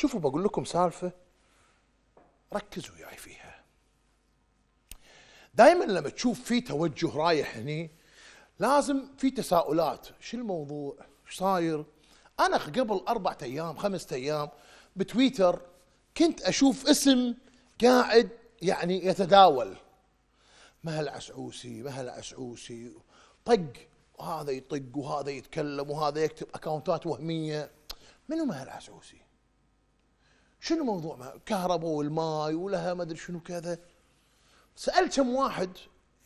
شوفوا بقول لكم سالفه ركزوا وياي فيها دائما لما تشوف في توجه رايح هني لازم في تساؤلات شو الموضوع شو صاير انا قبل أربعة ايام خمسة ايام بتويتر كنت اشوف اسم قاعد يعني يتداول مهل عسعوسي مهل عسعوسي طق وهذا يطق وهذا يتكلم وهذا يكتب اكونتات وهميه منو مهل عسعوسي شنو موضوع كهرباء والماي ولها ما ادري شنو كذا سالت كم واحد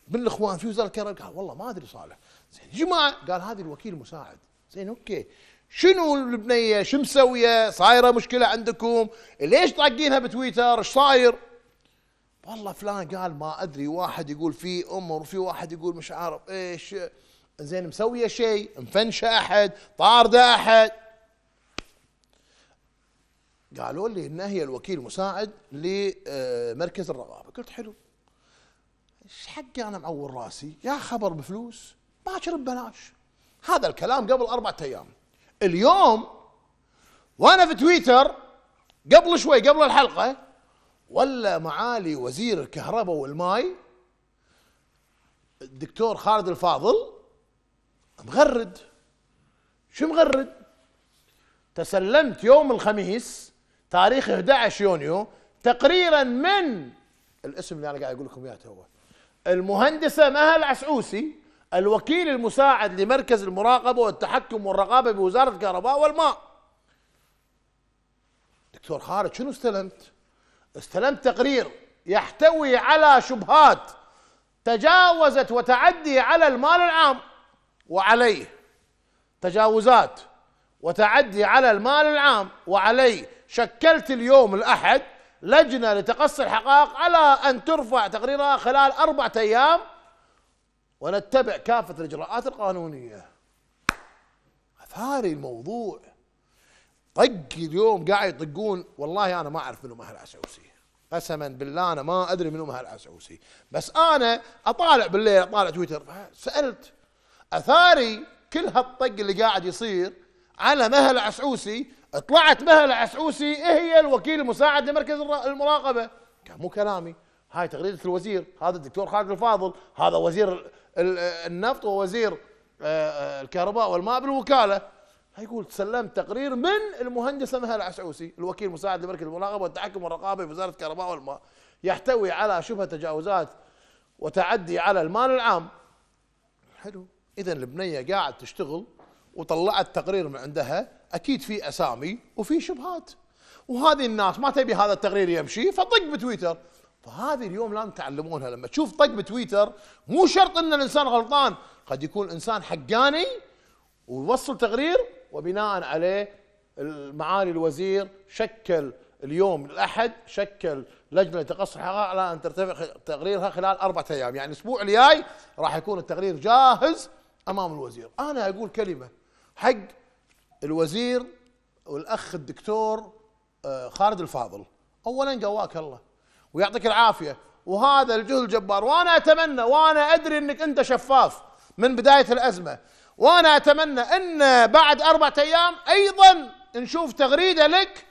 من الاخوان في وزاره الكهرباء قال والله ما ادري صالح زين جماعه قال هذه الوكيل المساعد زين اوكي شنو البنيه شو مسويه صايره مشكله عندكم ليش طاقينها بتويتر ايش صاير والله فلان قال ما ادري واحد يقول في امر وفي واحد يقول مش عارف ايش زين مسويه شيء مفنشه احد طارده احد قالوا لي انها هي الوكيل المساعد لمركز الرقابه قلت حلو ايش حقي انا معور راسي يا خبر بفلوس باكر ببلاش هذا الكلام قبل أربعة ايام اليوم وانا في تويتر قبل شوي قبل الحلقه ولا معالي وزير الكهرباء والماي الدكتور خالد الفاضل مغرد شو مغرد تسلمت يوم الخميس تاريخ 11 يونيو تقريرا من الاسم اللي انا قاعد اقول لكم اياه هو المهندسه مها العسعوسي الوكيل المساعد لمركز المراقبه والتحكم والرقابه بوزاره الكهرباء والماء دكتور خالد شنو استلمت؟ استلمت تقرير يحتوي على شبهات تجاوزت وتعدي على المال العام وعليه تجاوزات وتعدي على المال العام وعليه شكلت اليوم الأحد لجنة لتقصي الحقائق على أن ترفع تقريرها خلال أربعة أيام ونتبع كافة الإجراءات القانونية اثاري الموضوع طق اليوم قاعد يطقون والله أنا ما أعرف منهم أهل عسوسي قسما بالله أنا ما أدري منهم أهل عسوسي بس أنا أطالع بالليل أطالع تويتر سألت أثاري كل هالطق اللي قاعد يصير على مهل عسعوسي طلعت بها العسعوسي ايه هي الوكيل المساعد لمركز المراقبه كان مو كلامي هاي تغريده الوزير هذا الدكتور خالد الفاضل هذا وزير النفط ووزير آه، آه، الكهرباء والماء بالوكاله يقول سلمت تقرير من المهندسه مها العسعوسي الوكيل المساعد لمركز المراقبه والتحكم والرقابه في وزاره الكهرباء والماء يحتوي على شبه تجاوزات وتعدي على المال العام حلو اذا البنيه قاعد تشتغل وطلعت تقرير من عندها اكيد في اسامي وفي شبهات وهذه الناس ما تبي هذا التقرير يمشي فطق بتويتر فهذه اليوم لازم تعلمونها لما تشوف طق بتويتر مو شرط ان الانسان غلطان قد يكون انسان حقاني ويوصل تقرير وبناء عليه معالي الوزير شكل اليوم الاحد شكل لجنه لتقصي الحقائق على ان ترتفع تقريرها خلال اربعه ايام يعني الاسبوع الجاي راح يكون التقرير جاهز امام الوزير انا اقول كلمه حق الوزير والاخ الدكتور آه، خالد الفاضل اولا قواك الله ويعطيك العافيه وهذا الجهد الجبار وانا اتمنى وانا ادري انك انت شفاف من بدايه الازمه وانا اتمنى ان بعد اربعة ايام ايضا نشوف تغريده لك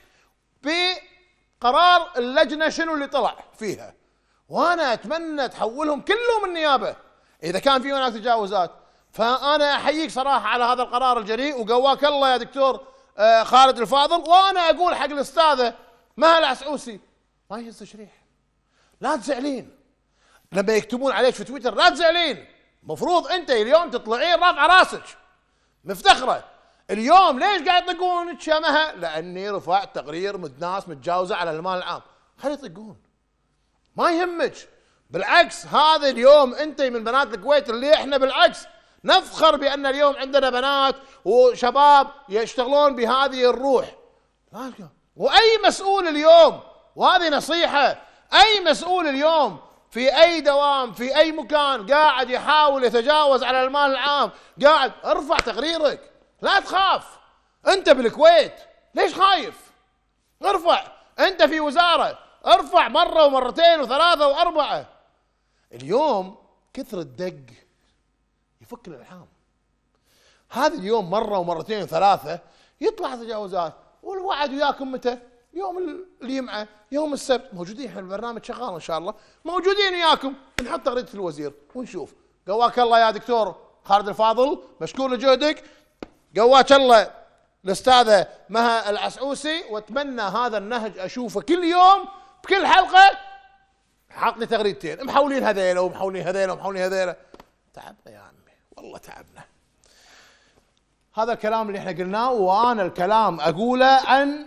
بقرار اللجنه شنو اللي طلع فيها وانا اتمنى تحولهم كلهم النيابه اذا كان في هناك تجاوزات فانا احييك صراحه على هذا القرار الجريء وقواك الله يا دكتور آه، خالد الفاضل وانا اقول حق الاستاذه مها العسعوسي ما يهز تشريح لا تزعلين لما يكتبون عليك في تويتر لا تزعلين مفروض انت اليوم تطلعين رافعه راسك مفتخره اليوم ليش قاعد يطقون مها لاني رفعت تقرير متناس ناس متجاوزه على المال العام خلي يطقون ما يهمك بالعكس هذا اليوم انت من بنات الكويت اللي احنا بالعكس نفخر بأن اليوم عندنا بنات وشباب يشتغلون بهذه الروح وأي مسؤول اليوم وهذه نصيحة أي مسؤول اليوم في أي دوام في أي مكان قاعد يحاول يتجاوز على المال العام قاعد ارفع تقريرك لا تخاف أنت بالكويت ليش خايف ارفع أنت في وزارة ارفع مرة ومرتين وثلاثة وأربعة اليوم كثر الدق يفك الالحام هذا اليوم مره ومرتين وثلاثه يطلع تجاوزات والوعد وياكم متى؟ يوم الجمعه، يوم السبت، موجودين احنا البرنامج شغال ان شاء الله، موجودين وياكم نحط تغريده الوزير ونشوف قواك الله يا دكتور خالد الفاضل مشكور لجهدك قواك الله الاستاذه مها العسعوسي واتمنى هذا النهج اشوفه كل يوم بكل حلقه حاط لي تغريدتين محولين هذيلا ومحولين هذيلا ومحولين هذيلا تعبنا يا عمي والله تعبنا هذا الكلام اللي احنا قلناه وانا الكلام اقوله عن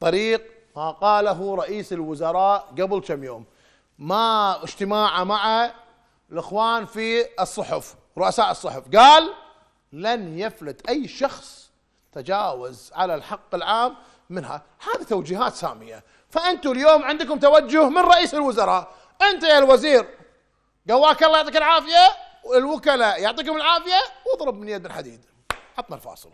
طريق ما قاله رئيس الوزراء قبل كم يوم ما اجتماعه مع الاخوان في الصحف رؤساء الصحف قال لن يفلت اي شخص تجاوز على الحق العام منها هذه توجيهات ساميه فانتم اليوم عندكم توجه من رئيس الوزراء انت يا الوزير قواك الله يعطيك العافيه الوكلاء يعطيكم العافيه واضرب من يد الحديد عطنا الفاصل